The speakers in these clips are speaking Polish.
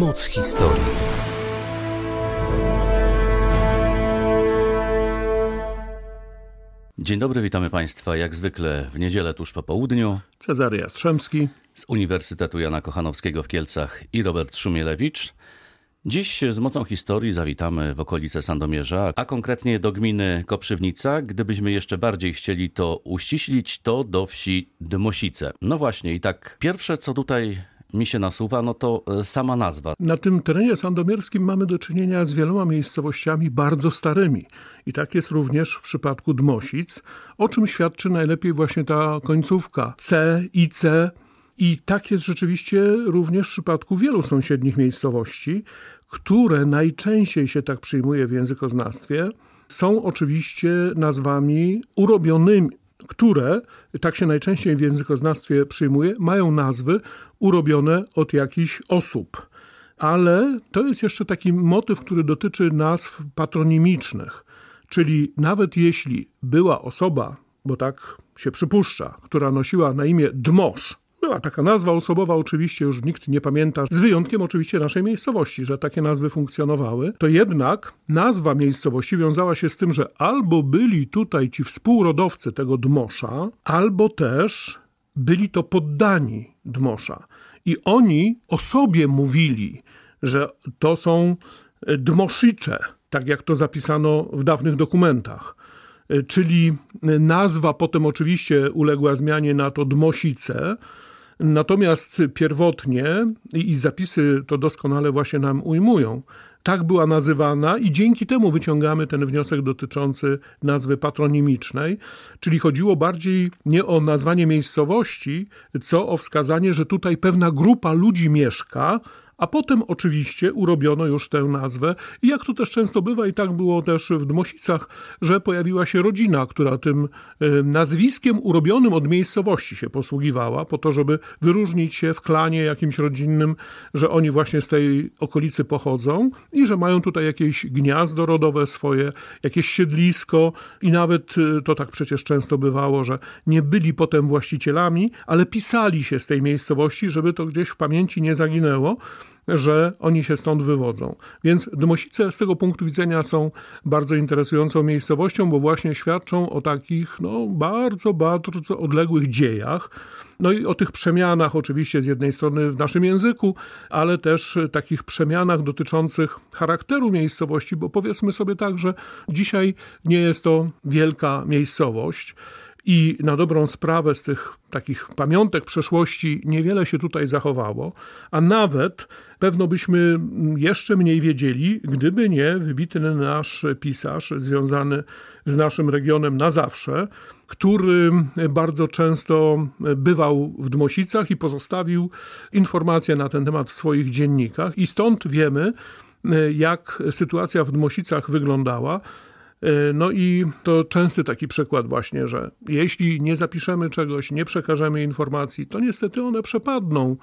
Moc historii. Dzień dobry, witamy Państwa jak zwykle w niedzielę tuż po południu. Cezary Jastrzębski z Uniwersytetu Jana Kochanowskiego w Kielcach i Robert Szumielewicz. Dziś z mocą historii zawitamy w okolice Sandomierza, a konkretnie do gminy Koprzywnica. Gdybyśmy jeszcze bardziej chcieli to uściślić, to do wsi Dmosice. No właśnie, i tak pierwsze co tutaj mi się nasuwa, no to e, sama nazwa. Na tym terenie sandomierskim mamy do czynienia z wieloma miejscowościami bardzo starymi. I tak jest również w przypadku Dmosic, o czym świadczy najlepiej właśnie ta końcówka C, C. i tak jest rzeczywiście również w przypadku wielu sąsiednich miejscowości, które najczęściej się tak przyjmuje w językoznawstwie, są oczywiście nazwami urobionymi które, tak się najczęściej w językoznawstwie przyjmuje, mają nazwy urobione od jakichś osób. Ale to jest jeszcze taki motyw, który dotyczy nazw patronimicznych. Czyli nawet jeśli była osoba, bo tak się przypuszcza, która nosiła na imię Dmosz, była taka nazwa osobowa, oczywiście już nikt nie pamięta, z wyjątkiem oczywiście naszej miejscowości, że takie nazwy funkcjonowały. To jednak nazwa miejscowości wiązała się z tym, że albo byli tutaj ci współrodowcy tego Dmosza, albo też byli to poddani Dmosza. I oni o sobie mówili, że to są e, Dmosicze, tak jak to zapisano w dawnych dokumentach e, czyli e, nazwa potem oczywiście uległa zmianie na to Dmosice, Natomiast pierwotnie, i zapisy to doskonale właśnie nam ujmują, tak była nazywana i dzięki temu wyciągamy ten wniosek dotyczący nazwy patronimicznej, czyli chodziło bardziej nie o nazwanie miejscowości, co o wskazanie, że tutaj pewna grupa ludzi mieszka, a potem oczywiście urobiono już tę nazwę i jak to też często bywa i tak było też w Dmosicach, że pojawiła się rodzina, która tym e, nazwiskiem urobionym od miejscowości się posługiwała po to, żeby wyróżnić się w klanie jakimś rodzinnym, że oni właśnie z tej okolicy pochodzą i że mają tutaj jakieś gniazdo rodowe swoje, jakieś siedlisko i nawet e, to tak przecież często bywało, że nie byli potem właścicielami, ale pisali się z tej miejscowości, żeby to gdzieś w pamięci nie zaginęło że oni się stąd wywodzą. Więc Dmosice z tego punktu widzenia są bardzo interesującą miejscowością, bo właśnie świadczą o takich no, bardzo, bardzo odległych dziejach. No i o tych przemianach, oczywiście, z jednej strony w naszym języku, ale też takich przemianach dotyczących charakteru miejscowości, bo powiedzmy sobie tak, że dzisiaj nie jest to wielka miejscowość. I na dobrą sprawę z tych takich pamiątek przeszłości niewiele się tutaj zachowało, a nawet pewno byśmy jeszcze mniej wiedzieli, gdyby nie wybitny nasz pisarz związany z naszym regionem na zawsze, który bardzo często bywał w Dmosicach i pozostawił informacje na ten temat w swoich dziennikach. I stąd wiemy, jak sytuacja w Dmosicach wyglądała, E, no i to częsty taki przykład właśnie, że jeśli nie zapiszemy czegoś, nie przekażemy informacji, to niestety one przepadną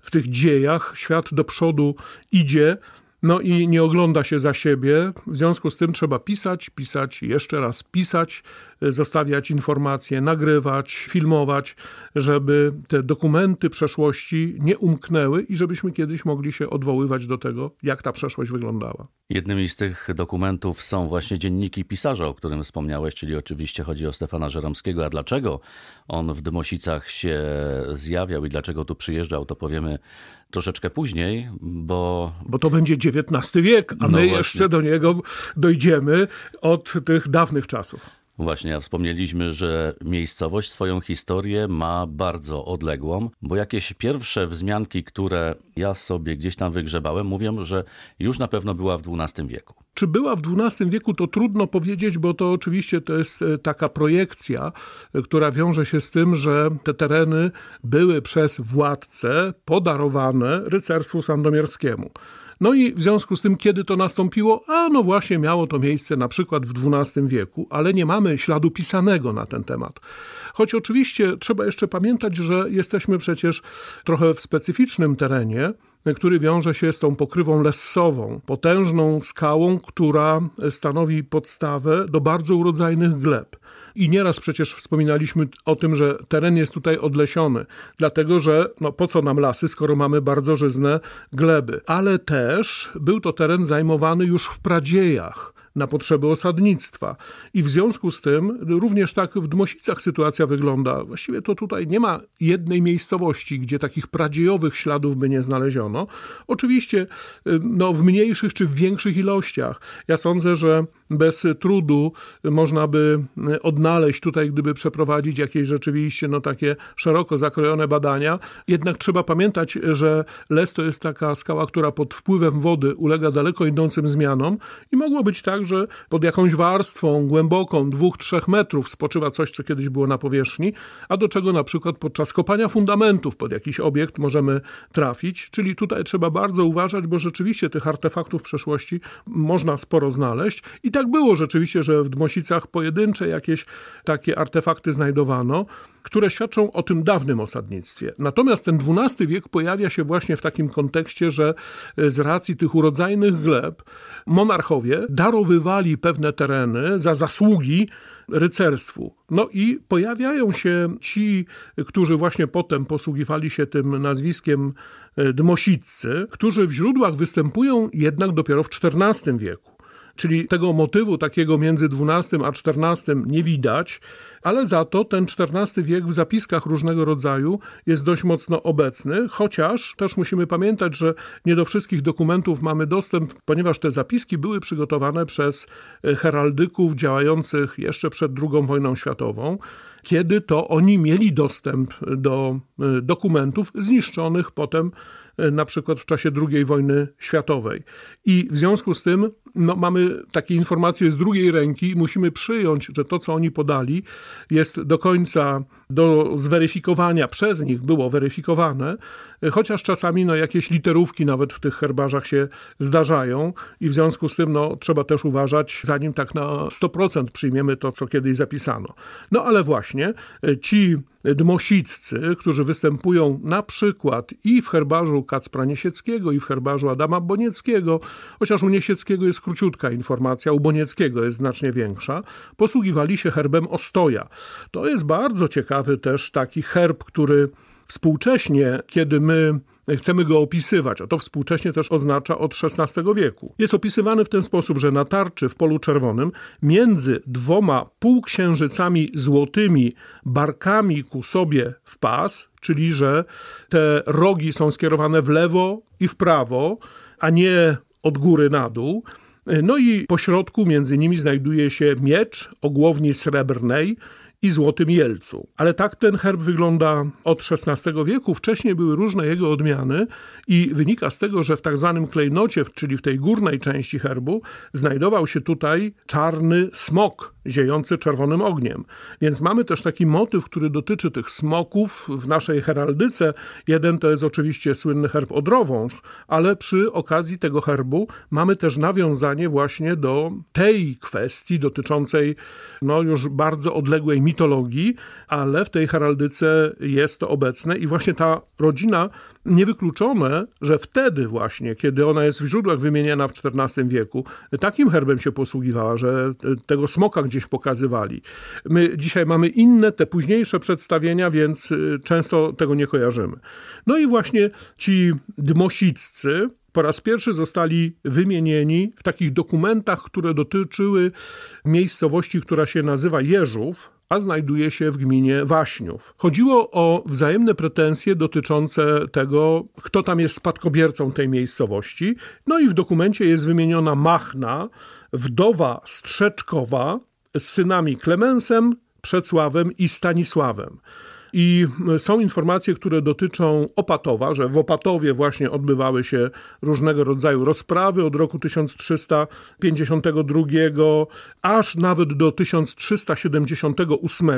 w tych dziejach. Świat do przodu idzie, no i nie ogląda się za siebie, w związku z tym trzeba pisać, pisać, jeszcze raz pisać, y, zostawiać informacje, nagrywać, filmować, żeby te dokumenty przeszłości nie umknęły i żebyśmy kiedyś mogli się odwoływać do tego, jak ta przeszłość wyglądała. Jednymi z tych dokumentów są właśnie dzienniki pisarza, o którym wspomniałeś, czyli oczywiście chodzi o Stefana Żeromskiego. A dlaczego on w Dmosicach się zjawiał i dlaczego tu przyjeżdżał, to powiemy troszeczkę później, bo... Bo to będzie XIX wiek, a no my właśnie. jeszcze do niego dojdziemy od tych dawnych czasów. Właśnie, a wspomnieliśmy, że miejscowość swoją historię ma bardzo odległą, bo jakieś pierwsze wzmianki, które ja sobie gdzieś tam wygrzebałem, mówią, że już na pewno była w XII wieku. Czy była w XII wieku, to trudno powiedzieć, bo to oczywiście to jest e, taka projekcja, e, która wiąże się z tym, że te tereny były przez władcę podarowane rycerstwu sandomierskiemu. No i w związku z tym, kiedy to nastąpiło, a no właśnie miało to miejsce na przykład w XII wieku, ale nie mamy śladu pisanego na ten temat. Choć oczywiście trzeba jeszcze pamiętać, że jesteśmy przecież trochę w specyficznym terenie, który wiąże się z tą pokrywą lessową, potężną skałą, która stanowi podstawę do bardzo urodzajnych gleb. I nieraz przecież wspominaliśmy o tym, że teren jest tutaj odlesiony, dlatego że no, po co nam lasy, skoro mamy bardzo żyzne gleby. Ale też był to teren zajmowany już w pradziejach na potrzeby osadnictwa. I w związku z tym również tak w Dmosicach sytuacja wygląda. Właściwie to tutaj nie ma jednej miejscowości, gdzie takich pradziejowych śladów by nie znaleziono. Oczywiście y, no, w mniejszych czy w większych ilościach. Ja sądzę, że bez trudu można by e, odnaleźć tutaj, gdyby przeprowadzić jakieś rzeczywiście no, takie szeroko zakrojone badania. Jednak trzeba pamiętać, że les to jest taka skała, która pod wpływem wody ulega daleko idącym zmianom i mogło być tak, że pod jakąś warstwą głęboką dwóch, trzech metrów spoczywa coś, co kiedyś było na powierzchni, a do czego na przykład podczas kopania fundamentów pod jakiś obiekt możemy trafić. Czyli tutaj trzeba bardzo uważać, bo rzeczywiście tych artefaktów w przeszłości można sporo znaleźć i tak tak było rzeczywiście, że w Dmosicach pojedyncze jakieś takie artefakty znajdowano, które świadczą o tym dawnym osadnictwie. Natomiast ten XII wiek pojawia się właśnie w takim kontekście, że e, z racji tych urodzajnych gleb monarchowie darowywali pewne tereny za zasługi rycerstwu. No i pojawiają się ci, którzy właśnie potem posługiwali się tym nazwiskiem e, Dmosiccy, którzy w źródłach występują jednak dopiero w XIV wieku. Czyli tego motywu takiego między XII a XIV nie widać, ale za to ten XIV wiek w zapiskach różnego rodzaju jest dość mocno obecny, chociaż też musimy pamiętać, że nie do wszystkich dokumentów mamy dostęp, ponieważ te zapiski były przygotowane przez e, heraldyków działających jeszcze przed II wojną światową kiedy to oni mieli dostęp do e, dokumentów zniszczonych potem E, na przykład w czasie II wojny światowej. I w związku z tym no, mamy takie informacje z drugiej ręki i musimy przyjąć, że to, co oni podali, jest do końca do zweryfikowania przez nich było weryfikowane, e, chociaż czasami no, jakieś literówki nawet w tych herbarzach się zdarzają i w związku z tym no, trzeba też uważać, zanim tak na 100% przyjmiemy to, co kiedyś zapisano. No ale właśnie e, ci dmosiccy, którzy występują na przykład i w herbarzu Kacpra Niesieckiego, i w herbarzu Adama Bonieckiego, chociaż u Niesieckiego jest króciutka informacja, u Bonieckiego jest znacznie większa, posługiwali się herbem ostoja. To jest bardzo ciekawy też taki herb, który współcześnie, kiedy my chcemy go opisywać, a to współcześnie też oznacza od XVI wieku. Jest opisywany w ten sposób, że na tarczy w polu czerwonym między dwoma półksiężycami złotymi barkami ku sobie w pas, czyli że te rogi są skierowane w lewo i w prawo, a nie od góry na dół. No i pośrodku między nimi znajduje się miecz o głowni srebrnej, i złotym jelcu. Ale tak ten herb wygląda od XVI wieku. Wcześniej były różne jego odmiany i wynika z tego, że w tak zwanym klejnocie, czyli w tej górnej części herbu, znajdował się tutaj czarny smok ziejący czerwonym ogniem. Więc mamy też taki motyw, który dotyczy tych smoków w naszej heraldyce. Jeden to jest oczywiście słynny herb odrowąż, ale przy okazji tego herbu mamy też nawiązanie właśnie do tej kwestii dotyczącej no, już bardzo odległej mitologii, ale w tej heraldyce jest to obecne i właśnie ta rodzina niewykluczone, że wtedy właśnie, kiedy ona jest w źródłach wymieniana w XIV wieku, takim herbem się posługiwała, że e, tego smoka gdzieś pokazywali. My dzisiaj mamy inne, te późniejsze przedstawienia, więc e, często tego nie kojarzymy. No i właśnie ci dmosiccy, po raz pierwszy zostali wymienieni w takich dokumentach, które dotyczyły miejscowości, która się nazywa Jeżów, a znajduje się w gminie Waśniów. Chodziło o wzajemne pretensje dotyczące tego, kto tam jest spadkobiercą tej miejscowości. No i w dokumencie jest wymieniona Machna, wdowa Strzeczkowa z synami Klemensem, Przecławem i Stanisławem. I są informacje, które dotyczą Opatowa, że w Opatowie właśnie odbywały się różnego rodzaju rozprawy od roku 1352 aż nawet do 1378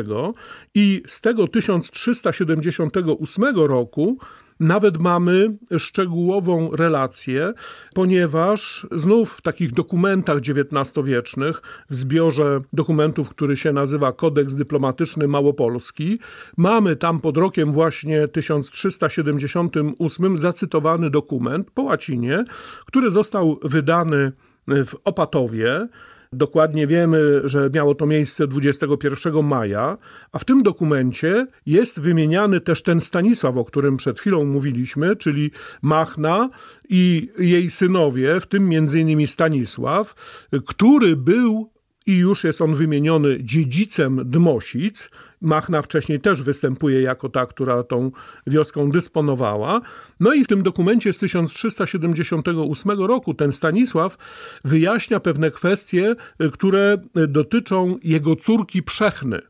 i z tego 1378 roku nawet mamy szczegółową relację, ponieważ znów w takich dokumentach XIX-wiecznych, w zbiorze dokumentów, który się nazywa Kodeks Dyplomatyczny Małopolski, mamy tam pod rokiem właśnie 1378 zacytowany dokument po łacinie, który został wydany w Opatowie Dokładnie wiemy, że miało to miejsce 21 maja, a w tym dokumencie jest wymieniany też ten Stanisław, o którym przed chwilą mówiliśmy, czyli Machna i jej synowie, w tym m.in. Stanisław, który był i już jest on wymieniony dziedzicem Dmosic. Machna wcześniej też występuje jako ta, która tą wioską dysponowała. No i w tym dokumencie z 1378 roku ten Stanisław wyjaśnia pewne kwestie, y, które dotyczą jego córki Przechny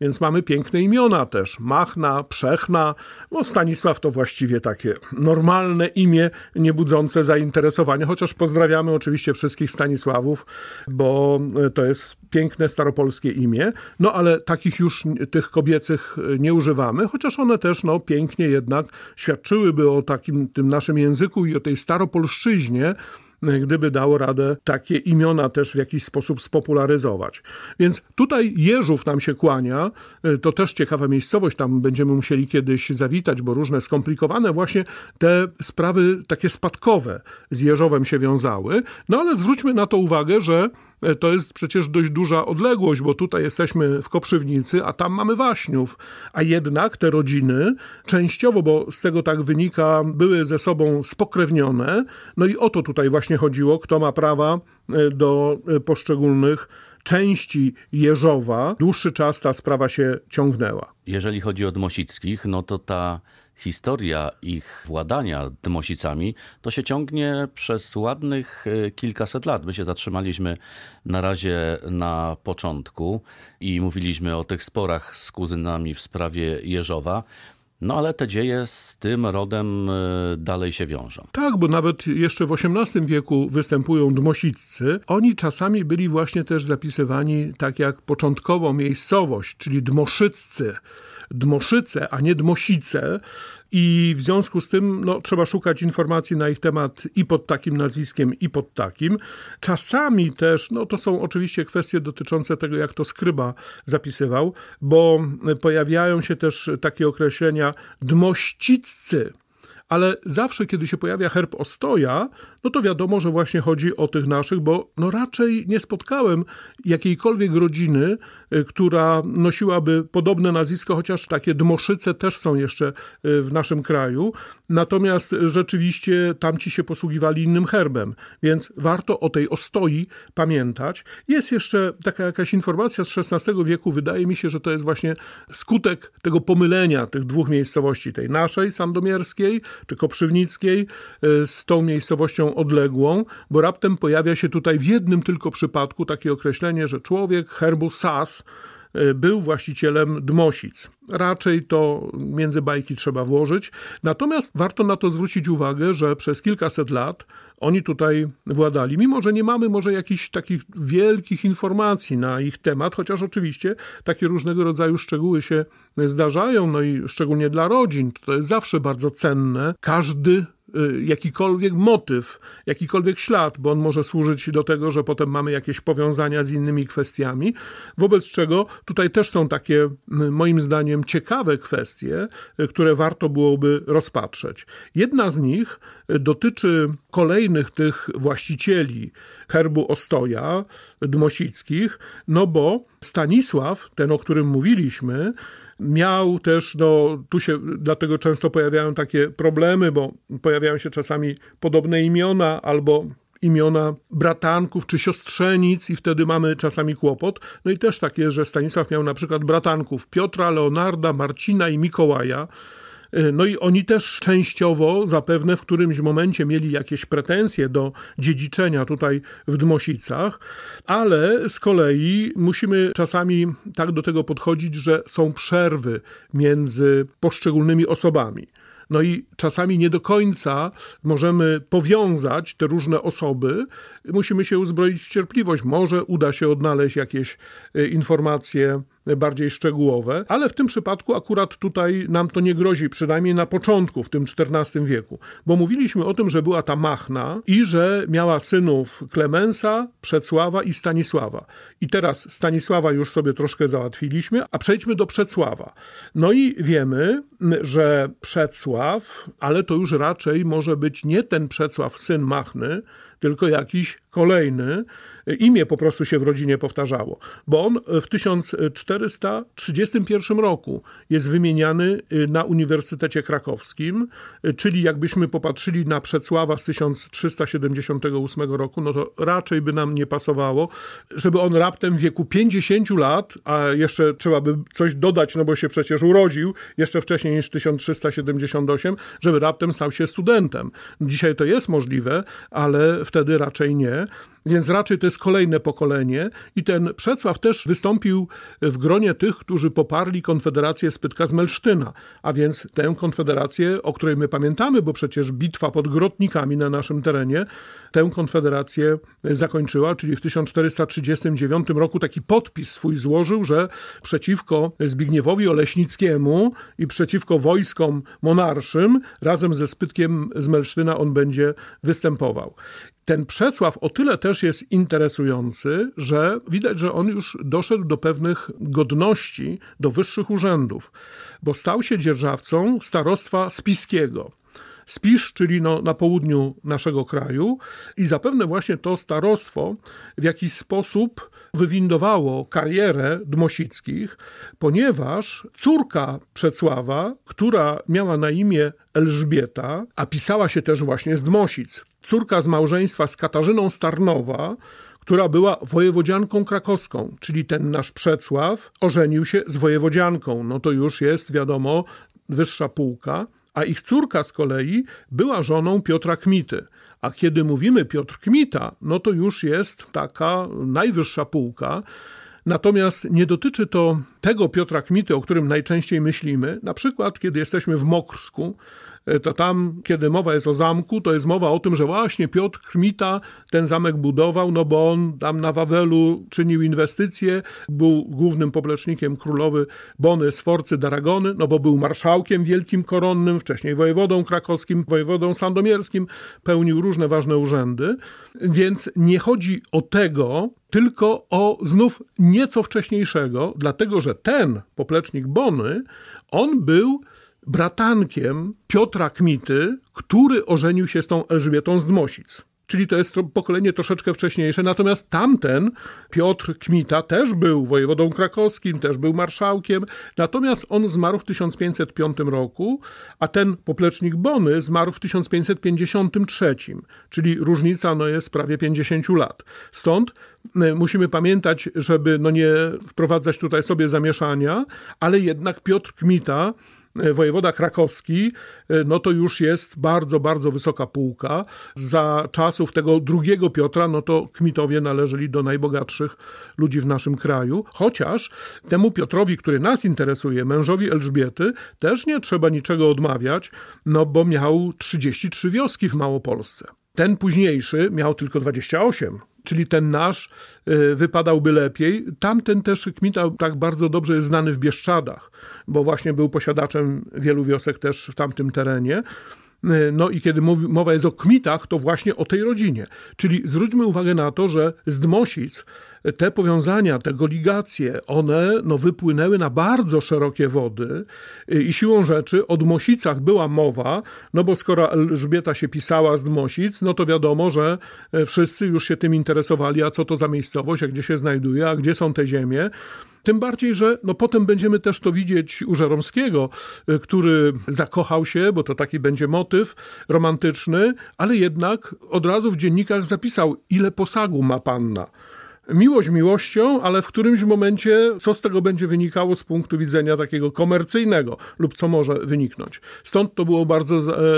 więc mamy piękne imiona też. Machna, Przechna, bo Stanisław to właściwie takie normalne imię, nie budzące zainteresowania, chociaż pozdrawiamy oczywiście wszystkich Stanisławów, bo e, to jest piękne staropolskie imię, no ale takich już tych kobiecych e, nie używamy, chociaż one też no, pięknie jednak świadczyłyby o takim tym naszym języku i o tej staropolszczyźnie, no gdyby dało radę takie imiona też w jakiś sposób spopularyzować. Więc tutaj Jeżów nam się kłania, e, to też ciekawa miejscowość, tam będziemy musieli kiedyś zawitać, bo różne skomplikowane właśnie te sprawy takie spadkowe z Jeżowem się wiązały. No ale zwróćmy na to uwagę, że E, to jest przecież dość duża odległość, bo tutaj jesteśmy w Koprzywnicy, a tam mamy Waśniów. A jednak te rodziny częściowo, bo z tego tak wynika, były ze sobą spokrewnione. No i o to tutaj właśnie chodziło, kto ma prawa e, do e, poszczególnych części Jeżowa dłuższy czas ta sprawa się ciągnęła. Jeżeli chodzi o Dmosickich, no to ta historia ich władania Dmosicami, to się ciągnie przez ładnych e, kilkaset lat. My się zatrzymaliśmy na razie na początku i mówiliśmy o tych sporach z kuzynami w sprawie Jeżowa. No ale te dzieje z tym rodem y, dalej się wiążą. Tak, bo nawet jeszcze w XVIII wieku występują dmosiccy. Oni czasami byli właśnie też zapisywani tak jak początkowo miejscowość, czyli dmoszyccy. Dmoszyce, a nie Dmosice i w związku z tym no, trzeba szukać informacji na ich temat i pod takim nazwiskiem, i pod takim. Czasami też, no to są oczywiście kwestie dotyczące tego, jak to skryba zapisywał, bo pojawiają się też takie określenia dmościccy, ale zawsze, kiedy się pojawia herb Ostoja, no to wiadomo, że właśnie chodzi o tych naszych, bo no raczej nie spotkałem jakiejkolwiek rodziny, y, która nosiłaby podobne nazwisko, chociaż takie dmoszyce też są jeszcze y, w naszym kraju. Natomiast rzeczywiście tamci się posługiwali innym herbem, więc warto o tej Ostoi pamiętać. Jest jeszcze taka jakaś informacja z XVI wieku, wydaje mi się, że to jest właśnie skutek tego pomylenia tych dwóch miejscowości, tej naszej sandomierskiej czy Koprzywnickiej e, z tą miejscowością odległą, bo raptem pojawia się tutaj w jednym tylko przypadku takie określenie, że człowiek herbu Sas e, był właścicielem Dmosic. Raczej to między bajki trzeba włożyć. Natomiast warto na to zwrócić uwagę, że przez kilkaset lat oni tutaj władali. Mimo, że nie mamy może jakichś takich wielkich informacji na ich temat, chociaż oczywiście takie różnego rodzaju szczegóły się zdarzają, no i szczególnie dla rodzin, to jest zawsze bardzo cenne. Każdy y, jakikolwiek motyw, jakikolwiek ślad, bo on może służyć do tego, że potem mamy jakieś powiązania z innymi kwestiami. Wobec czego tutaj też są takie, moim zdaniem, ciekawe kwestie, y, które warto byłoby rozpatrzeć. Jedna z nich y, dotyczy kolejnych tych właścicieli herbu Ostoja Dmosickich, no bo Stanisław, ten o którym mówiliśmy, Miał też, no tu się dlatego często pojawiają takie problemy, bo pojawiają się czasami podobne imiona albo imiona bratanków czy siostrzenic i wtedy mamy czasami kłopot. No i też tak jest, że Stanisław miał na przykład bratanków Piotra, Leonarda, Marcina i Mikołaja. Y, no i oni też częściowo zapewne w którymś momencie mieli jakieś pretensje do dziedziczenia tutaj w Dmosicach, ale z kolei musimy czasami tak do tego podchodzić, że są przerwy między poszczególnymi osobami. No i czasami nie do końca możemy powiązać te różne osoby. Musimy się uzbroić w cierpliwość. Może uda się odnaleźć jakieś y, informacje bardziej szczegółowe, ale w tym przypadku akurat tutaj nam to nie grozi, przynajmniej na początku, w tym XIV wieku, bo mówiliśmy o tym, że była ta Machna i że miała synów Klemensa, Przedsława i Stanisława. I teraz Stanisława już sobie troszkę załatwiliśmy, a przejdźmy do Przedsława. No i wiemy, że Przedsław, ale to już raczej może być nie ten Przedsław, syn Machny, tylko jakiś kolejny, imię po prostu się w rodzinie powtarzało, bo on e, w 1431 roku jest wymieniany e, na Uniwersytecie Krakowskim, e, czyli jakbyśmy popatrzyli na Przecława z 1378 roku, no to raczej by nam nie pasowało, żeby on raptem w wieku 50 lat, a jeszcze trzeba by coś dodać, no bo się przecież urodził jeszcze wcześniej niż 1378, żeby raptem stał się studentem. Dzisiaj to jest możliwe, ale wtedy raczej nie. Więc raczej to jest kolejne pokolenie i ten Przecław też wystąpił w gronie tych, którzy poparli Konfederację Spytka z Melsztyna, a więc tę Konfederację, o której my pamiętamy, bo przecież bitwa pod Grotnikami na naszym terenie tę Konfederację zakończyła, czyli w 1439 roku taki podpis swój złożył, że przeciwko Zbigniewowi Oleśnickiemu i przeciwko wojskom monarszym razem ze Spytkiem z Melsztyna on będzie występował ten Przecław o tyle też jest interesujący, że widać, że on już doszedł do pewnych godności, do wyższych urzędów, bo stał się dzierżawcą starostwa spiskiego. Spisz, czyli no, na południu naszego kraju, i zapewne właśnie to starostwo w jakiś sposób wywindowało karierę Dmosickich, ponieważ córka Przecława, która miała na imię Elżbieta, a pisała się też właśnie z Dmosic, córka z małżeństwa z Katarzyną Starnowa, która była wojewodzianką krakowską, czyli ten nasz Przecław ożenił się z wojewodzianką. No to już jest, wiadomo, wyższa półka. A ich córka z kolei była żoną Piotra Kmity. A kiedy mówimy Piotr Kmita, no to już jest taka najwyższa półka. Natomiast nie dotyczy to tego Piotra Kmity, o którym najczęściej myślimy. Na przykład, kiedy jesteśmy w Mokrsku, E, to tam, kiedy mowa jest o zamku, to jest mowa o tym, że właśnie Piotr Kmita ten zamek budował, no bo on tam na Wawelu czynił inwestycje, był głównym poplecznikiem królowy Bony, Sforcy, Daragony, no bo był marszałkiem wielkim koronnym, wcześniej wojewodą krakowskim, wojewodą sandomierskim, pełnił różne ważne urzędy, więc nie chodzi o tego, tylko o znów nieco wcześniejszego, dlatego że ten poplecznik Bony, on był bratankiem Piotra Kmity, który ożenił się z tą Elżbietą z Dmosic. Czyli to jest to pokolenie troszeczkę wcześniejsze, natomiast tamten Piotr Kmita też był wojewodą krakowskim, też był marszałkiem, natomiast on zmarł w 1505 roku, a ten poplecznik Bony zmarł w 1553, czyli różnica no, jest prawie 50 lat. Stąd e, musimy pamiętać, żeby no, nie wprowadzać tutaj sobie zamieszania, ale jednak Piotr Kmita E, wojewoda krakowski, e, no to już jest bardzo, bardzo wysoka półka. Za czasów tego drugiego Piotra, no to Kmitowie należeli do najbogatszych ludzi w naszym kraju. Chociaż temu Piotrowi, który nas interesuje, mężowi Elżbiety, też nie trzeba niczego odmawiać, no bo miał 33 wioski w Małopolsce. Ten późniejszy miał tylko 28 czyli ten nasz y, wypadałby lepiej. Tamten też Kmita tak bardzo dobrze jest znany w Bieszczadach, bo właśnie był posiadaczem wielu wiosek też w tamtym terenie. Y, no i kiedy mowa jest o Kmitach, to właśnie o tej rodzinie. Czyli zwróćmy uwagę na to, że z Dmosic te powiązania, te goligacje, one no, wypłynęły na bardzo szerokie wody y, i siłą rzeczy o Dmosicach była mowa, no bo skoro Elżbieta się pisała z Dmosic, no to wiadomo, że e, wszyscy już się tym interesowali, a co to za miejscowość, a gdzie się znajduje, a gdzie są te ziemie. Tym bardziej, że no potem będziemy też to widzieć u Żeromskiego, y, który zakochał się, bo to taki będzie motyw romantyczny, ale jednak od razu w dziennikach zapisał, ile posagu ma panna miłość miłością, ale w którymś momencie co z tego będzie wynikało z punktu widzenia takiego komercyjnego lub co może wyniknąć. Stąd to było bardzo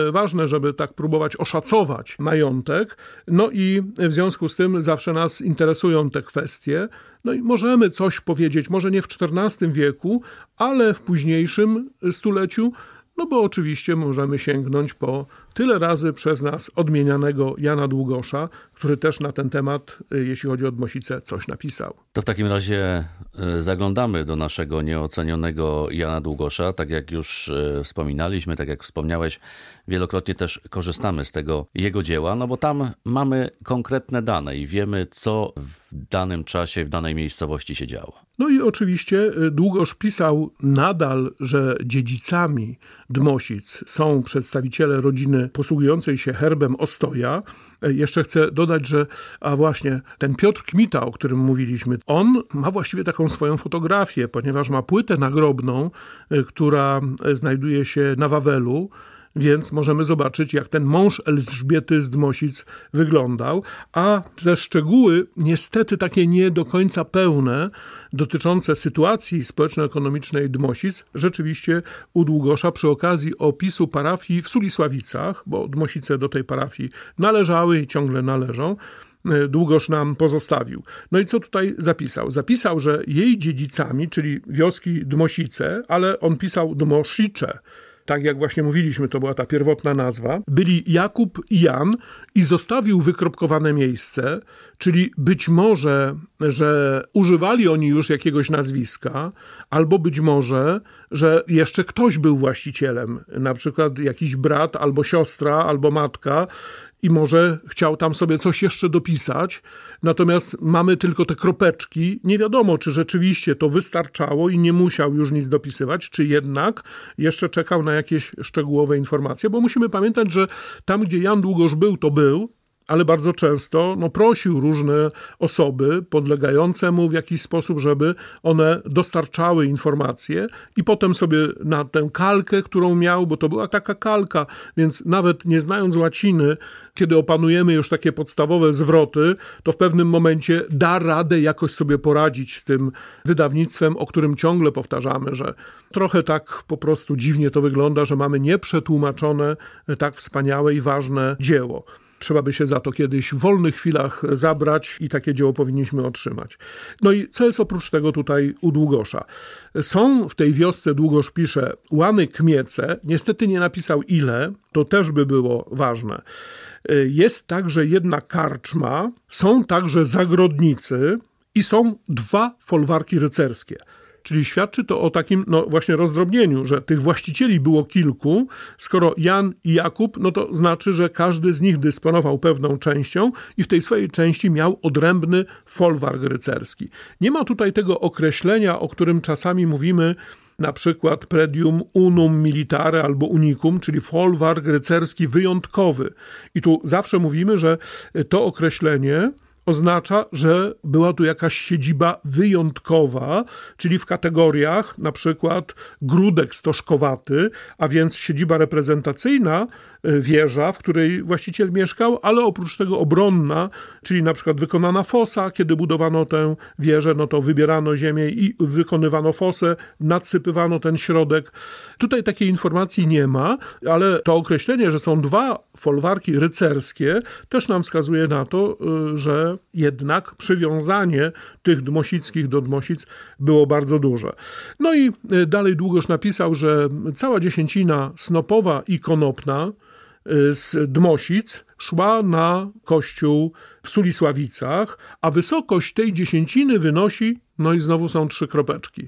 e, ważne, żeby tak próbować oszacować majątek. No i w związku z tym zawsze nas interesują te kwestie. No i możemy coś powiedzieć, może nie w XIV wieku, ale w późniejszym stuleciu, no bo oczywiście możemy sięgnąć po tyle razy przez nas odmienianego Jana Długosza, który też na ten temat, y, jeśli chodzi o Dmosicę, coś napisał. To w takim razie Y, zaglądamy do naszego nieocenionego Jana Długosza. Tak jak już y, wspominaliśmy, tak jak wspomniałeś, wielokrotnie też korzystamy z tego jego dzieła, no bo tam mamy konkretne dane i wiemy, co w danym czasie, w danej miejscowości się działo. No i oczywiście y, Długosz pisał nadal, że dziedzicami Dmosic są przedstawiciele rodziny posługującej się herbem Ostoja, E, jeszcze chcę dodać, że a właśnie ten Piotr Kmita, o którym mówiliśmy, on ma właściwie taką swoją fotografię, ponieważ ma płytę nagrobną, e, która e, znajduje się na Wawelu więc możemy zobaczyć, jak ten mąż Elżbiety z Dmosic wyglądał, a te szczegóły niestety takie nie do końca pełne dotyczące sytuacji społeczno-ekonomicznej Dmosic rzeczywiście u Długosza przy okazji opisu parafii w Sulisławicach, bo Dmosice do tej parafii należały i ciągle należą, e, Długosz nam pozostawił. No i co tutaj zapisał? Zapisał, że jej dziedzicami, czyli wioski Dmosice, ale on pisał Dmosicze, tak jak właśnie mówiliśmy, to była ta pierwotna nazwa, byli Jakub i Jan i zostawił wykropkowane miejsce, czyli być może, że używali oni już jakiegoś nazwiska, albo być może, że jeszcze ktoś był właścicielem, na przykład jakiś brat, albo siostra, albo matka, i może chciał tam sobie coś jeszcze dopisać, natomiast mamy tylko te kropeczki. Nie wiadomo, czy rzeczywiście to wystarczało i nie musiał już nic dopisywać, czy jednak jeszcze czekał na jakieś szczegółowe informacje, bo musimy pamiętać, że tam, gdzie Jan Długosz był, to był, ale bardzo często no, prosił różne osoby podlegające mu w jakiś sposób, żeby one dostarczały informacje i potem sobie na tę kalkę, którą miał, bo to była taka kalka, więc nawet nie znając łaciny, kiedy opanujemy już takie podstawowe zwroty, to w pewnym momencie da radę jakoś sobie poradzić z tym wydawnictwem, o którym ciągle powtarzamy, że trochę tak po prostu dziwnie to wygląda, że mamy nieprzetłumaczone e, tak wspaniałe i ważne dzieło. Trzeba by się za to kiedyś w wolnych chwilach zabrać i takie dzieło powinniśmy otrzymać. No i co jest oprócz tego tutaj u Długosza? Są w tej wiosce, Długosz pisze, łany kmiece, niestety nie napisał ile, to też by było ważne. Jest także jedna karczma, są także zagrodnicy, i są dwa folwarki rycerskie. Czyli świadczy to o takim no właśnie rozdrobnieniu, że tych właścicieli było kilku. Skoro Jan i Jakub, no to znaczy, że każdy z nich dysponował pewną częścią i w tej swojej części miał odrębny folwark rycerski. Nie ma tutaj tego określenia, o którym czasami mówimy, na przykład predium unum militare albo unicum, czyli folwark rycerski wyjątkowy. I tu zawsze mówimy, że to określenie oznacza, że była tu jakaś siedziba wyjątkowa, czyli w kategoriach na przykład grudek stożkowaty, a więc siedziba reprezentacyjna, e, wieża, w której właściciel mieszkał, ale oprócz tego obronna, czyli na przykład wykonana fosa, kiedy budowano tę wieżę, no to wybierano ziemię i wykonywano fosę, nadsypywano ten środek. Tutaj takiej informacji nie ma, ale to określenie, że są dwa folwarki rycerskie, też nam wskazuje na to, e, że jednak przywiązanie tych Dmosickich do Dmosic było bardzo duże. No i e, dalej długoż napisał, że cała dziesięcina snopowa i konopna e, z Dmosic szła na kościół w Sulisławicach, a wysokość tej dziesięciny wynosi no i znowu są trzy kropeczki.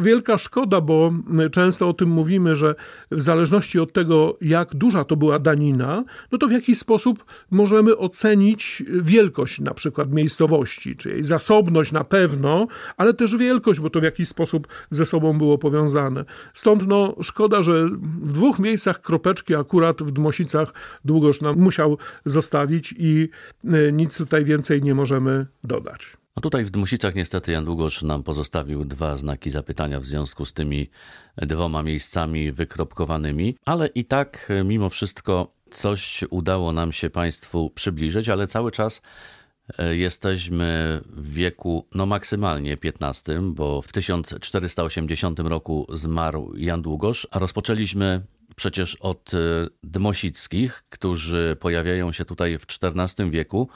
Wielka szkoda, bo często o tym mówimy, że w zależności od tego, jak duża to była danina, no to w jaki sposób możemy ocenić wielkość na przykład miejscowości, czy jej zasobność na pewno, ale też wielkość, bo to w jakiś sposób ze sobą było powiązane. Stąd no szkoda, że w dwóch miejscach kropeczki akurat w Dmosicach długoż nam musiał zostawić i e, nic tutaj więcej nie możemy dodać. A tutaj w Dmusicach niestety Jan Długosz nam pozostawił dwa znaki zapytania w związku z tymi dwoma miejscami wykropkowanymi, ale i tak e, mimo wszystko coś udało nam się Państwu przybliżyć, ale cały czas e, jesteśmy w wieku no maksymalnie 15, bo w 1480 roku zmarł Jan Długosz, a rozpoczęliśmy przecież od e, Dmosickich, którzy pojawiają się tutaj w XIV wieku.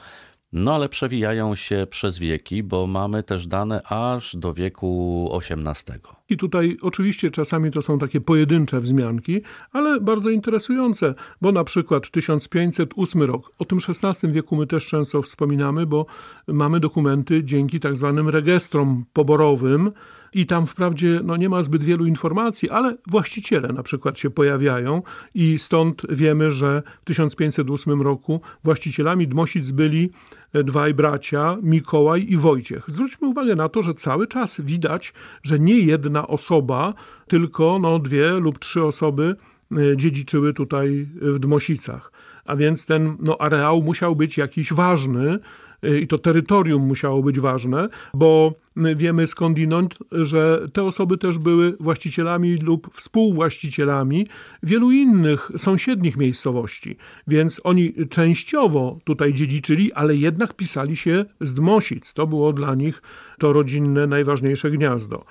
No ale przewijają się przez wieki, bo mamy też dane aż do wieku XVIII. I tutaj oczywiście czasami to są takie pojedyncze wzmianki, ale bardzo interesujące, bo na przykład 1508 rok, o tym XVI wieku my też często wspominamy, bo mamy dokumenty dzięki tak zwanym registrom poborowym, i tam wprawdzie no, nie ma zbyt wielu informacji, ale właściciele na przykład się pojawiają i stąd wiemy, że w 1508 roku właścicielami Dmosic byli e, dwaj bracia, Mikołaj i Wojciech. Zwróćmy uwagę na to, że cały czas widać, że nie jedna osoba, tylko no, dwie lub trzy osoby e, dziedziczyły tutaj w Dmosicach. A więc ten no, areał musiał być jakiś ważny, E, i to terytorium musiało być ważne, bo wiemy skądinąd, że te osoby też były właścicielami lub współwłaścicielami wielu innych sąsiednich miejscowości. Więc oni częściowo tutaj dziedziczyli, ale jednak pisali się z Dmosic. To było dla nich to rodzinne najważniejsze gniazdo.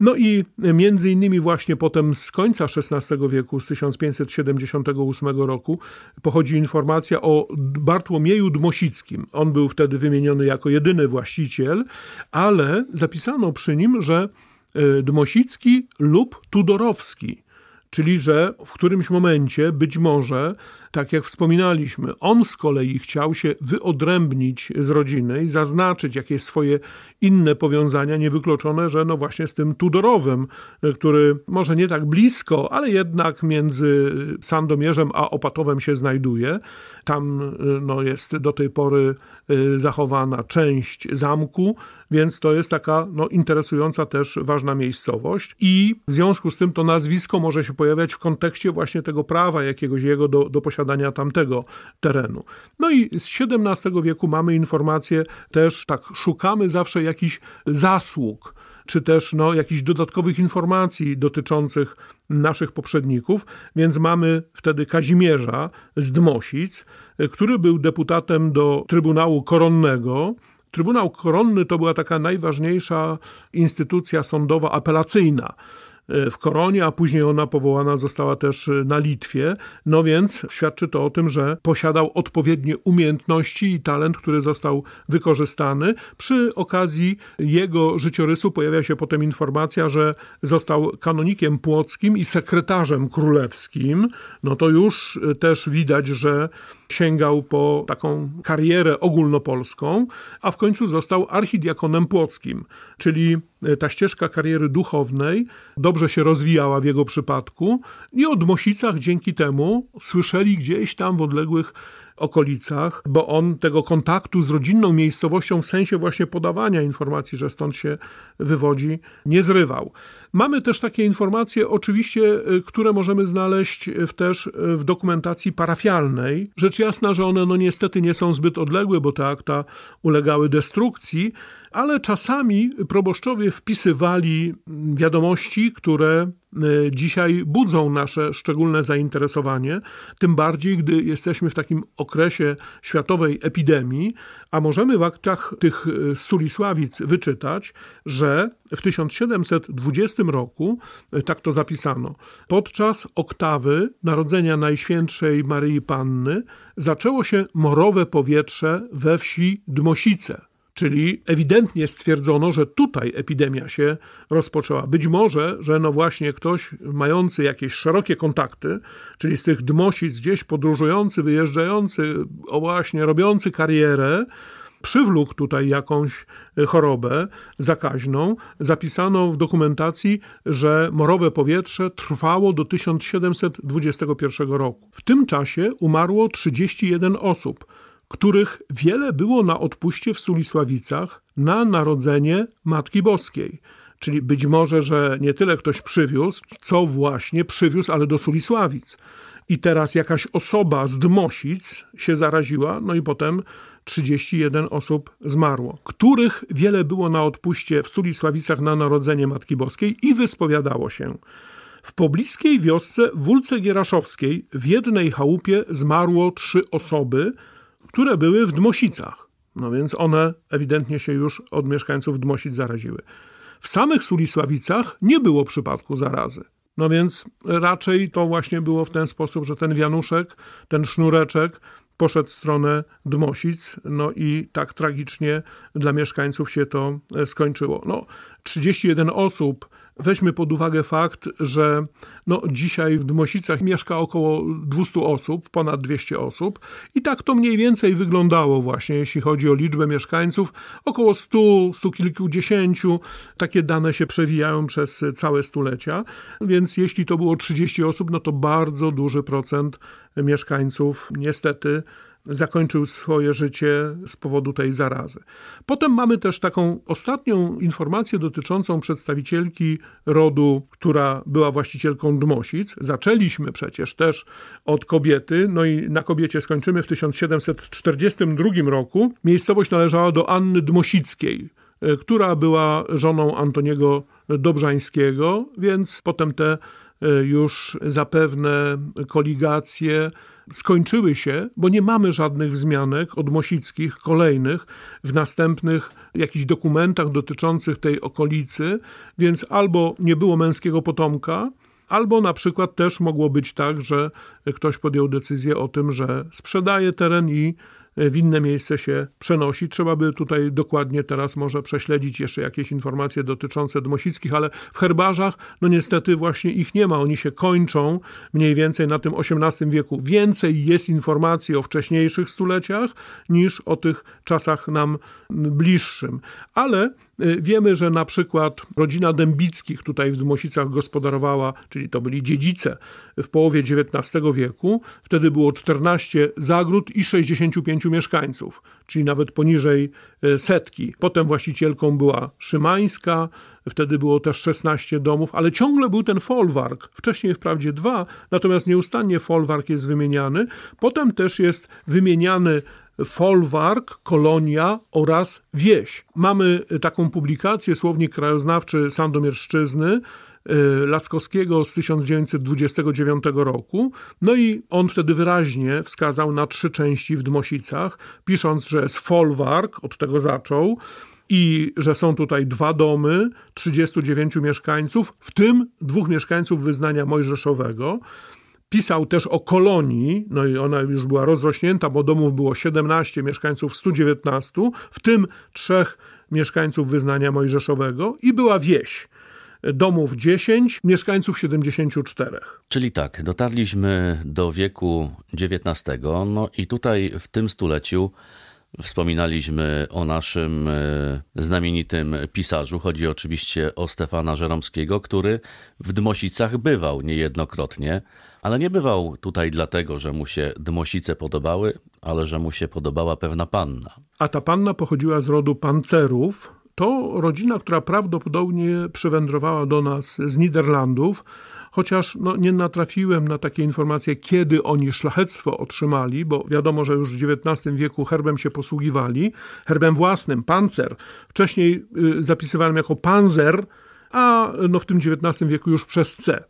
No i między innymi właśnie potem z końca XVI wieku, z 1578 roku, pochodzi informacja o Bartłomieju Dmosickim. On był wtedy wymieniony jako jedyny właściciel, ale zapisano przy nim, że e, Dmosicki lub Tudorowski Czyli, że w którymś momencie być może, tak jak wspominaliśmy, on z kolei chciał się wyodrębnić z rodziny i zaznaczyć jakieś swoje inne powiązania niewykluczone, że no właśnie z tym Tudorowym, e, który może nie tak blisko, ale jednak między Sandomierzem a Opatowem się znajduje. Tam e, no, jest do tej pory e, zachowana część zamku, więc to jest taka no, interesująca też ważna miejscowość i w związku z tym to nazwisko może się pojawiać w kontekście właśnie tego prawa jakiegoś jego do, do posiadania tamtego terenu. No i z XVII wieku mamy informację też, tak szukamy zawsze jakichś zasług, czy też no, jakichś dodatkowych informacji dotyczących naszych poprzedników, więc mamy wtedy Kazimierza z Dmosic, który był deputatem do Trybunału Koronnego Trybunał Koronny to była taka najważniejsza instytucja sądowa apelacyjna E, w Koronie, a później ona powołana została też e, na Litwie. No więc świadczy to o tym, że posiadał odpowiednie umiejętności i talent, który został wykorzystany. Przy okazji jego życiorysu pojawia się potem informacja, że został kanonikiem płockim i sekretarzem królewskim. No to już e, też widać, że sięgał po taką karierę ogólnopolską, a w końcu został archidiakonem płockim, czyli E, ta ścieżka kariery duchownej dobrze się rozwijała w jego przypadku i o Dmosicach dzięki temu słyszeli gdzieś tam w odległych okolicach, bo on tego kontaktu z rodzinną miejscowością w sensie właśnie podawania informacji, że stąd się wywodzi, nie zrywał. Mamy też takie informacje, oczywiście, e, które możemy znaleźć e, w, też w dokumentacji parafialnej. Rzecz jasna, że one no niestety nie są zbyt odległe, bo te akta ulegały destrukcji, ale czasami proboszczowie wpisywali wiadomości, które e, dzisiaj budzą nasze szczególne zainteresowanie, tym bardziej, gdy jesteśmy w takim okresie światowej epidemii, a możemy w aktach tych e, Sulisławic wyczytać, że w 1720 roku, e, tak to zapisano, podczas oktawy Narodzenia Najświętszej Maryi Panny zaczęło się morowe powietrze we wsi Dmosice – Czyli ewidentnie stwierdzono, że tutaj epidemia się rozpoczęła. Być może, że no właśnie ktoś mający jakieś szerokie kontakty, czyli z tych dmosic gdzieś podróżujący, wyjeżdżający, o właśnie robiący karierę, przywlókł tutaj jakąś e, chorobę zakaźną. Zapisano w dokumentacji, że morowe powietrze trwało do 1721 roku. W tym czasie umarło 31 osób których wiele było na odpuście w Sulisławicach na narodzenie Matki Boskiej. Czyli być może, że nie tyle ktoś przywiózł, co właśnie przywiózł, ale do Sulisławic. I teraz jakaś osoba z Dmosic się zaraziła, no i potem 31 osób zmarło, których wiele było na odpuście w Sulisławicach na narodzenie Matki Boskiej i wyspowiadało się. W pobliskiej wiosce Wulce Gieraszowskiej w jednej chałupie zmarło trzy osoby – które były w Dmosicach. No więc one ewidentnie się już od mieszkańców Dmosic zaraziły. W samych Sulisławicach nie było przypadku zarazy. No więc raczej to właśnie było w ten sposób, że ten wianuszek, ten sznureczek poszedł w stronę Dmosic, no i tak tragicznie dla mieszkańców się to e, skończyło. No, 31 osób, weźmy pod uwagę fakt, że no, dzisiaj w Dmosicach mieszka około 200 osób, ponad 200 osób i tak to mniej więcej wyglądało właśnie, jeśli chodzi o liczbę mieszkańców. Około 100, 100 kilkudziesięciu, takie dane się przewijają przez całe stulecia, więc jeśli to było 30 osób, no to bardzo duży procent mieszkańców niestety zakończył swoje życie z powodu tej zarazy. Potem mamy też taką ostatnią informację dotyczącą przedstawicielki rodu, która była właścicielką Dmosic. Zaczęliśmy przecież też od kobiety, no i na kobiecie skończymy w 1742 roku. Miejscowość należała do Anny Dmosickiej, e, która była żoną Antoniego Dobrzańskiego, więc potem te e, już zapewne koligacje skończyły się, bo nie mamy żadnych wzmianek od Mosickich kolejnych w następnych jakichś dokumentach dotyczących tej okolicy, więc albo nie było męskiego potomka, Albo na przykład też mogło być tak, że ktoś podjął decyzję o tym, że sprzedaje teren i e, w inne miejsce się przenosi. Trzeba by tutaj dokładnie teraz może prześledzić jeszcze jakieś informacje dotyczące Dmosickich, ale w herbarzach no niestety właśnie ich nie ma. Oni się kończą mniej więcej na tym XVIII wieku. Więcej jest informacji o wcześniejszych stuleciach niż o tych czasach nam bliższym. Ale Y, wiemy, że na przykład rodzina Dębickich tutaj w Dmosicach gospodarowała, czyli to byli dziedzice w połowie XIX wieku. Wtedy było 14 zagród i 65 mieszkańców, czyli nawet poniżej y, setki. Potem właścicielką była Szymańska, wtedy było też 16 domów, ale ciągle był ten folwark. Wcześniej wprawdzie dwa, natomiast nieustannie folwark jest wymieniany. Potem też jest wymieniany folwark, kolonia oraz wieś. Mamy y, taką publikację, słownik krajoznawczy Sandomierszczyzny, y, Laskowskiego z 1929 roku. No i on wtedy wyraźnie wskazał na trzy części w Dmosicach, pisząc, że jest folwark, od tego zaczął, i że są tutaj dwa domy, 39 mieszkańców, w tym dwóch mieszkańców wyznania mojżeszowego. Pisał też o kolonii, no i ona już była rozrośnięta, bo domów było 17 mieszkańców 119, w tym trzech mieszkańców wyznania mojżeszowego i była wieś domów 10, mieszkańców 74. Czyli tak, dotarliśmy do wieku XIX, no i tutaj w tym stuleciu Wspominaliśmy o naszym e, znamienitym pisarzu. Chodzi oczywiście o Stefana Żeromskiego, który w Dmosicach bywał niejednokrotnie, ale nie bywał tutaj dlatego, że mu się Dmosice podobały, ale że mu się podobała pewna panna. A ta panna pochodziła z rodu pancerów. To rodzina, która prawdopodobnie przywędrowała do nas z Niderlandów chociaż no, nie natrafiłem na takie informacje, kiedy oni szlachectwo otrzymali, bo wiadomo, że już w XIX wieku herbem się posługiwali, herbem własnym, pancer. Wcześniej y, zapisywałem jako panzer, a no, w tym XIX wieku już przez C.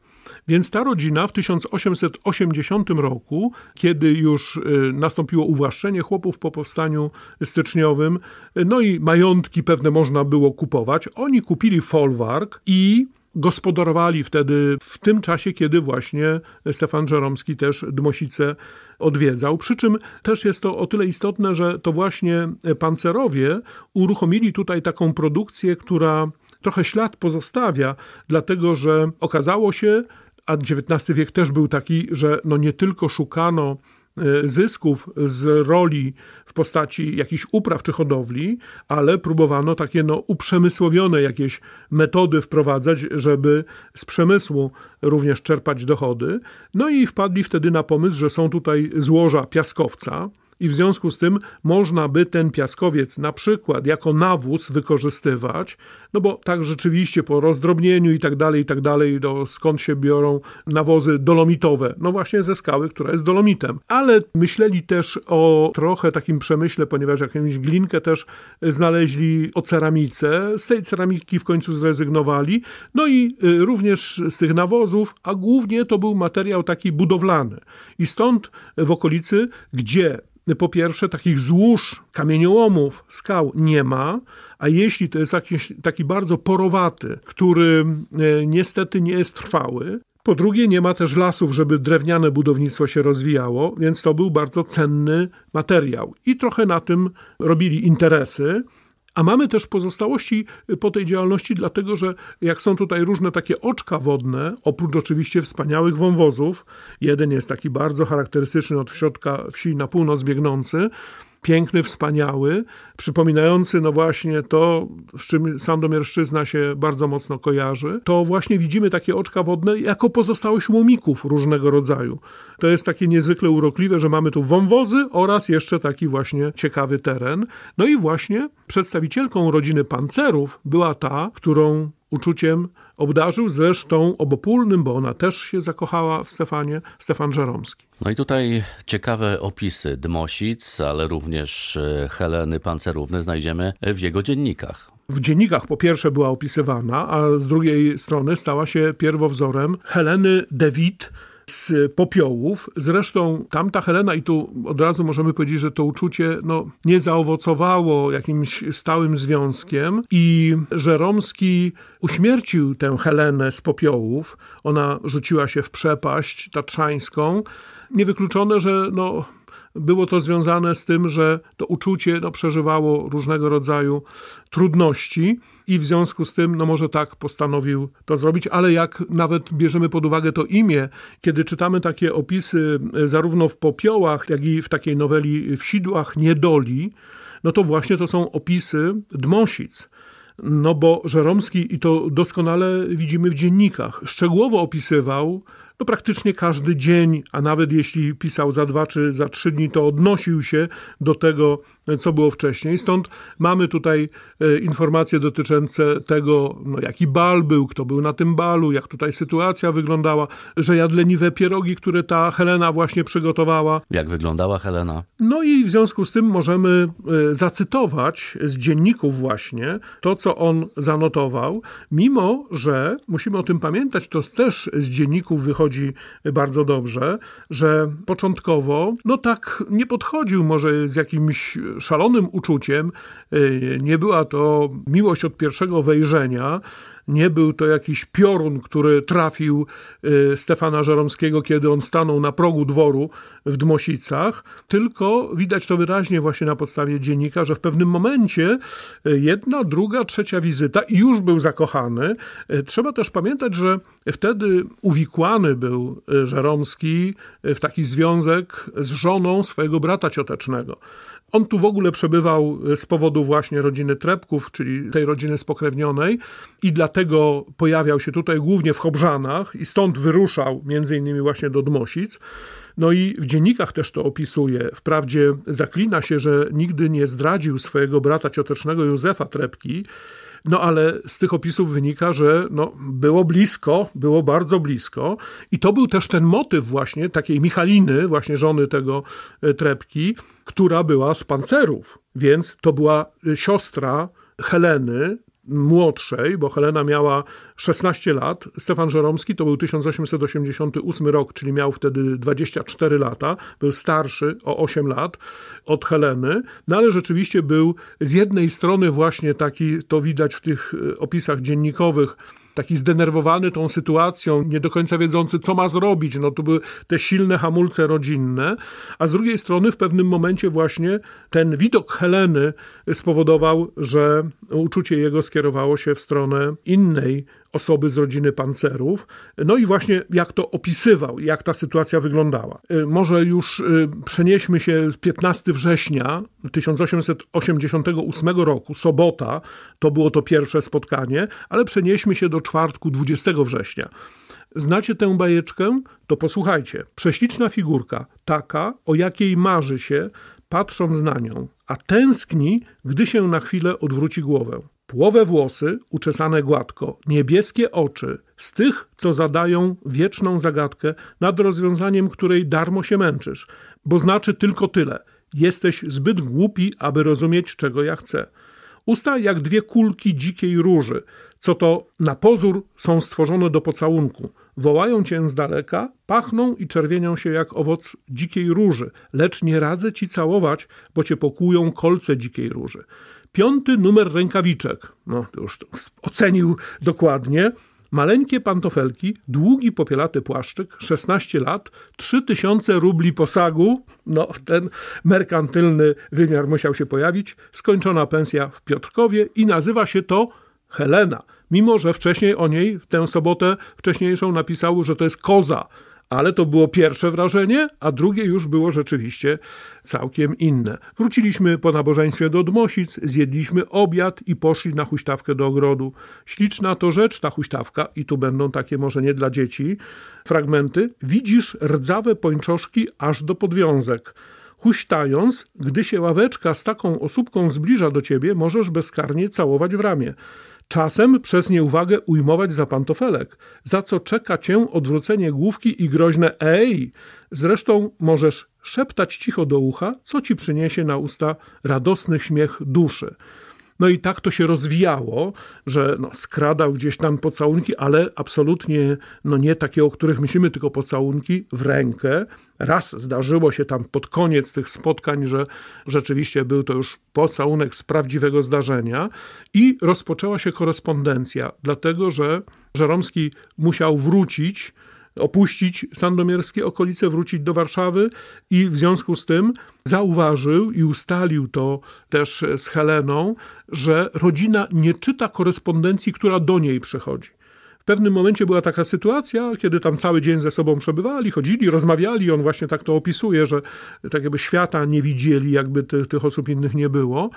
Więc ta rodzina w 1880 roku, kiedy już y, nastąpiło uwłaszczenie chłopów po powstaniu styczniowym, y, no i majątki pewne można było kupować, oni kupili folwark i gospodarowali wtedy w tym czasie, kiedy właśnie Stefan Żeromski też Dmosice odwiedzał. Przy czym też jest to o tyle istotne, że to właśnie pancerowie uruchomili tutaj taką produkcję, która trochę ślad pozostawia, dlatego że okazało się, a XIX wiek też był taki, że no nie tylko szukano E, zysków z roli w postaci jakichś upraw czy hodowli, ale próbowano takie no, uprzemysłowione jakieś metody wprowadzać, żeby z przemysłu również czerpać dochody. No i wpadli wtedy na pomysł, że są tutaj złoża piaskowca, i w związku z tym można by ten piaskowiec na przykład jako nawóz wykorzystywać, no bo tak rzeczywiście po rozdrobnieniu i tak dalej, i tak dalej, do no skąd się biorą nawozy dolomitowe? No właśnie ze skały, która jest dolomitem. Ale myśleli też o trochę takim przemyśle, ponieważ jakąś glinkę też znaleźli o ceramice, z tej ceramiki w końcu zrezygnowali, no i y, również z tych nawozów, a głównie to był materiał taki budowlany. I stąd w okolicy, gdzie po pierwsze, takich złóż, kamieniołomów, skał nie ma, a jeśli to jest jakiś taki bardzo porowaty, który e, niestety nie jest trwały, po drugie, nie ma też lasów, żeby drewniane budownictwo się rozwijało, więc to był bardzo cenny materiał. I trochę na tym robili interesy. A mamy też pozostałości y, po tej działalności, dlatego że jak są tutaj różne takie oczka wodne, oprócz oczywiście wspaniałych wąwozów, jeden jest taki bardzo charakterystyczny od środka wsi na północ biegnący, piękny, wspaniały, przypominający no właśnie to, z czym Sandomierszczyzna się bardzo mocno kojarzy, to właśnie widzimy takie oczka wodne jako pozostałość łomików różnego rodzaju. To jest takie niezwykle urokliwe, że mamy tu wąwozy oraz jeszcze taki właśnie ciekawy teren. No i właśnie przedstawicielką rodziny pancerów była ta, którą uczuciem Obdarzył zresztą obopólnym, bo ona też się zakochała w Stefanie, Stefan Żeromski. No i tutaj ciekawe opisy Dmosic, ale również e, Heleny Pancerówny znajdziemy w jego dziennikach w dziennikach po pierwsze była opisywana, a z drugiej strony stała się pierwowzorem Heleny DeWitt, z popiołów. Zresztą tamta Helena, i tu od razu możemy powiedzieć, że to uczucie no, nie zaowocowało jakimś stałym związkiem i że Romski uśmiercił tę Helenę z popiołów. Ona rzuciła się w przepaść tatrzańską. Niewykluczone, że no, było to związane z tym, że to uczucie no, przeżywało różnego rodzaju trudności i w związku z tym, no może tak postanowił to zrobić, ale jak nawet bierzemy pod uwagę to imię, kiedy czytamy takie opisy e, zarówno w popiołach, jak i w takiej noweli w sidłach niedoli, no to właśnie to są opisy Dmosic. No bo Żeromski, i to doskonale widzimy w dziennikach, szczegółowo opisywał no praktycznie każdy dzień, a nawet jeśli pisał za dwa czy za trzy dni, to odnosił się do tego, E, co było wcześniej. Stąd mamy tutaj e, informacje dotyczące tego, no, jaki bal był, kto był na tym balu, jak tutaj sytuacja wyglądała, że jadł leniwe pierogi, które ta Helena właśnie przygotowała. Jak wyglądała Helena? No i w związku z tym możemy e, zacytować z dzienników właśnie to, co on zanotował, mimo że, musimy o tym pamiętać, to też z dzienników wychodzi bardzo dobrze, że początkowo, no tak nie podchodził może z jakimś szalonym uczuciem. Y, nie była to miłość od pierwszego wejrzenia, nie był to jakiś piorun, który trafił y, Stefana Żeromskiego, kiedy on stanął na progu dworu w Dmosicach, tylko widać to wyraźnie właśnie na podstawie dziennika, że w pewnym momencie y, jedna, druga, trzecia wizyta i już był zakochany. Y, trzeba też pamiętać, że wtedy uwikłany był Żeromski w taki związek z żoną swojego brata ciotecznego. On tu w ogóle przebywał z powodu właśnie rodziny Trepków, czyli tej rodziny spokrewnionej i dlatego dlatego pojawiał się tutaj głównie w Chobrzanach i stąd wyruszał między innymi właśnie do Dmosic. No i w dziennikach też to opisuje. Wprawdzie zaklina się, że nigdy nie zdradził swojego brata ciotecznego Józefa Trepki, no ale z tych opisów wynika, że no, było blisko, było bardzo blisko i to był też ten motyw właśnie takiej Michaliny, właśnie żony tego e, Trepki, która była z pancerów, więc to była e, siostra Heleny, młodszej, bo Helena miała 16 lat, Stefan Żeromski to był 1888 rok, czyli miał wtedy 24 lata, był starszy o 8 lat od Heleny, no ale rzeczywiście był z jednej strony właśnie taki, to widać w tych e, opisach dziennikowych, taki zdenerwowany tą sytuacją, nie do końca wiedzący, co ma zrobić. No to były te silne hamulce rodzinne, a z drugiej strony w pewnym momencie właśnie ten widok Heleny spowodował, że uczucie jego skierowało się w stronę innej osoby z rodziny pancerów. No i właśnie jak to opisywał, jak ta sytuacja wyglądała. Y, może już y, przenieśmy się 15 września 1888 roku, sobota, to było to pierwsze spotkanie, ale przenieśmy się do czwartku 20 września. Znacie tę bajeczkę? To posłuchajcie. Prześliczna figurka, taka, o jakiej marzy się, patrząc na nią, a tęskni, gdy się na chwilę odwróci głowę. Płowe włosy, uczesane gładko, niebieskie oczy, z tych, co zadają wieczną zagadkę, nad rozwiązaniem której darmo się męczysz, bo znaczy tylko tyle. Jesteś zbyt głupi, aby rozumieć, czego ja chcę. Usta jak dwie kulki dzikiej róży, co to na pozór są stworzone do pocałunku. Wołają cię z daleka, pachną i czerwienią się jak owoc dzikiej róży, lecz nie radzę ci całować, bo cię pokują kolce dzikiej róży. Piąty numer rękawiczek. No, to już ocenił dokładnie. Maleńkie pantofelki, długi popielaty płaszczyk, 16 lat, 3000 rubli posagu, no ten merkantylny wymiar musiał się pojawić, skończona pensja w Piotrkowie i nazywa się to Helena, mimo że wcześniej o niej w tę sobotę wcześniejszą napisał, że to jest koza. Ale to było pierwsze wrażenie, a drugie już było rzeczywiście całkiem inne. Wróciliśmy po nabożeństwie do Dmosic, zjedliśmy obiad i poszli na huśtawkę do ogrodu. Śliczna to rzecz ta huśtawka i tu będą takie może nie dla dzieci fragmenty. Widzisz rdzawe pończoszki aż do podwiązek. Huśtając, gdy się ławeczka z taką osóbką zbliża do ciebie, możesz bezkarnie całować w ramię. Czasem przez nieuwagę ujmować za pantofelek, za co czeka cię odwrócenie główki i groźne ej. Zresztą możesz szeptać cicho do ucha, co ci przyniesie na usta radosny śmiech duszy. No i tak to się rozwijało, że no, skradał gdzieś tam pocałunki, ale absolutnie no, nie takie, o których myślimy, tylko pocałunki w rękę. Raz zdarzyło się tam pod koniec tych spotkań, że rzeczywiście był to już pocałunek z prawdziwego zdarzenia i rozpoczęła się korespondencja, dlatego że Żeromski musiał wrócić opuścić sandomierskie okolice, wrócić do Warszawy i w związku z tym zauważył i ustalił to też z Heleną, że rodzina nie czyta korespondencji, która do niej przychodzi. W pewnym momencie była taka sytuacja, kiedy tam cały dzień ze sobą przebywali, chodzili, rozmawiali. On właśnie tak to opisuje, że tak jakby świata nie widzieli, jakby tych, tych osób innych nie było,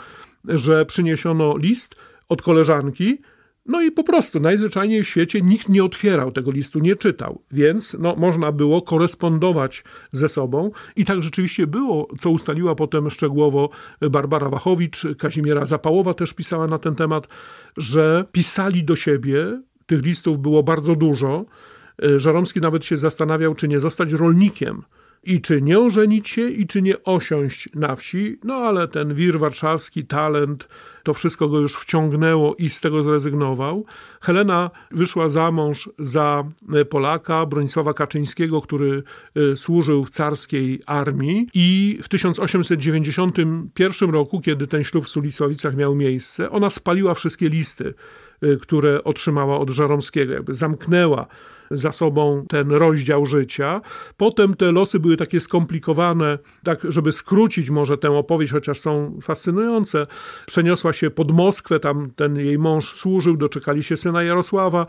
że przyniesiono list od koleżanki, no i po prostu najzwyczajniej w świecie nikt nie otwierał tego listu, nie czytał, więc no, można było korespondować ze sobą i tak rzeczywiście było, co ustaliła potem szczegółowo Barbara Wachowicz, Kazimiera Zapałowa też pisała na ten temat, że pisali do siebie, tych listów było bardzo dużo. E, Żaromski nawet się zastanawiał, czy nie zostać rolnikiem i czy nie ożenić się, i czy nie osiąść na wsi, no ale ten wir warszawski, talent, to wszystko go już wciągnęło i z tego zrezygnował. Helena wyszła za mąż za e, Polaka, Bronisława Kaczyńskiego, który e, służył w carskiej armii i w 1891 roku, kiedy ten ślub w Sulisławicach miał miejsce, ona spaliła wszystkie listy e, które otrzymała od Żaromskiego, jakby zamknęła za sobą ten rozdział życia. Potem te losy były takie skomplikowane, tak żeby skrócić może tę opowieść, chociaż są fascynujące. Przeniosła się pod Moskwę, tam ten jej mąż służył, doczekali się syna Jarosława.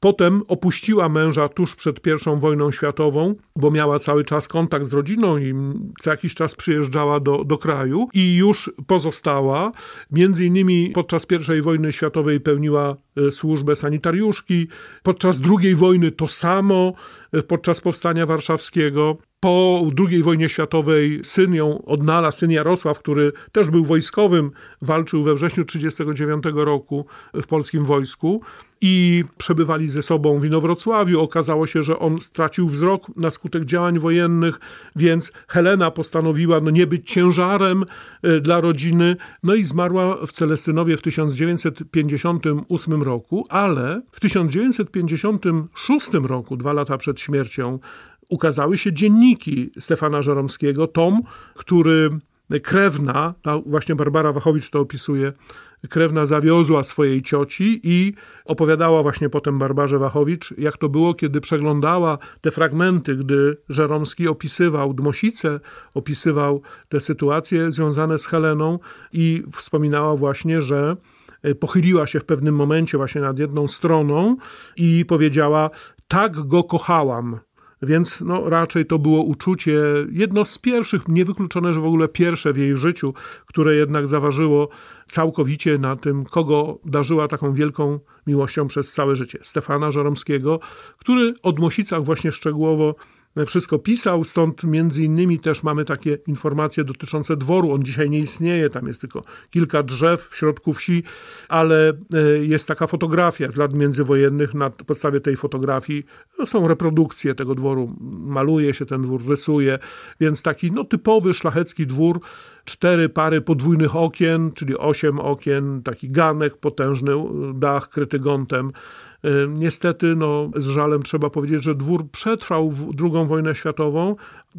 Potem opuściła męża tuż przed I wojną światową, bo miała cały czas kontakt z rodziną i co jakiś czas przyjeżdżała do, do kraju i już pozostała. Między innymi podczas I wojny światowej pełniła e, służbę sanitariuszki, podczas II wojny to samo Y, podczas powstania warszawskiego. Po II wojnie światowej syn ją odnalazł, syn Jarosław, który też był wojskowym, walczył we wrześniu 1939 roku w polskim wojsku i przebywali ze sobą w Inowrocławiu. Okazało się, że on stracił wzrok na skutek działań wojennych, więc Helena postanowiła no, nie być ciężarem y, dla rodziny, no i zmarła w Celestynowie w 1958 roku, ale w 1956 roku, dwa lata przed przed śmiercią, ukazały się dzienniki Stefana Żeromskiego, tom, który krewna, właśnie Barbara Wachowicz to opisuje, krewna zawiozła swojej cioci i opowiadała właśnie potem Barbarze Wachowicz, jak to było, kiedy przeglądała te fragmenty, gdy Żeromski opisywał Dmosicę, opisywał te sytuacje związane z Heleną i wspominała właśnie, że e, pochyliła się w pewnym momencie właśnie nad jedną stroną i powiedziała: tak go kochałam. Więc no, raczej to było uczucie, jedno z pierwszych, niewykluczone, że w ogóle pierwsze w jej życiu, które jednak zaważyło całkowicie na tym, kogo darzyła taką wielką miłością przez całe życie. Stefana Żaromskiego, który od Mosicach właśnie szczegółowo wszystko pisał, stąd między innymi też mamy takie informacje dotyczące dworu. On dzisiaj nie istnieje, tam jest tylko kilka drzew w środku wsi, ale e, jest taka fotografia z lat międzywojennych. Na podstawie tej fotografii no, są reprodukcje tego dworu. Maluje się ten dwór, rysuje, więc taki no, typowy szlachecki dwór, cztery pary podwójnych okien, czyli osiem okien, taki ganek potężny, dach kryty gontem, E, niestety, no, z żalem trzeba powiedzieć, że dwór przetrwał II wojnę światową,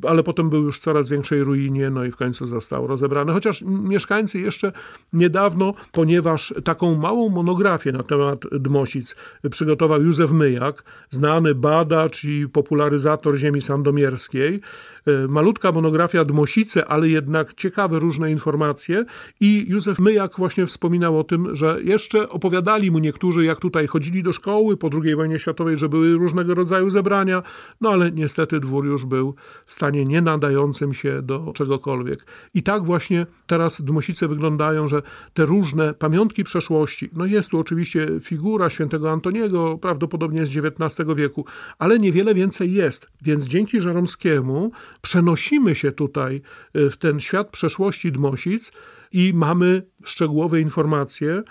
ale potem był już w coraz większej ruinie, no i w końcu został rozebrany. Chociaż mieszkańcy jeszcze niedawno, ponieważ taką małą monografię na temat Dmosic przygotował Józef Myjak, znany badacz i popularyzator ziemi sandomierskiej. E, malutka monografia Dmosice, ale jednak ciekawe różne informacje i Józef Myjak właśnie wspominał o tym, że jeszcze opowiadali mu niektórzy, jak tutaj chodzili do szkoły po II wojnie światowej, że były różnego rodzaju zebrania, no ale niestety dwór już był w stanie stanie nie nadającym się do czegokolwiek. I tak właśnie teraz Dmosice wyglądają, że te różne pamiątki przeszłości, no jest tu oczywiście figura świętego Antoniego, prawdopodobnie z XIX wieku, ale niewiele więcej jest. Więc dzięki Żaromskiemu przenosimy się tutaj y, w ten świat przeszłości Dmosic i mamy szczegółowe informacje,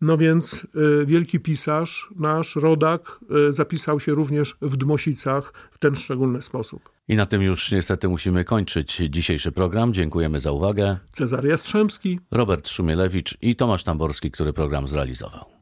no więc y, wielki pisarz, nasz rodak, y, zapisał się również w Dmosicach w ten szczególny sposób. I na tym już niestety musimy kończyć dzisiejszy program. Dziękujemy za uwagę. Cezary Jastrzębski, Robert Szumielewicz i Tomasz Tamborski, który program zrealizował.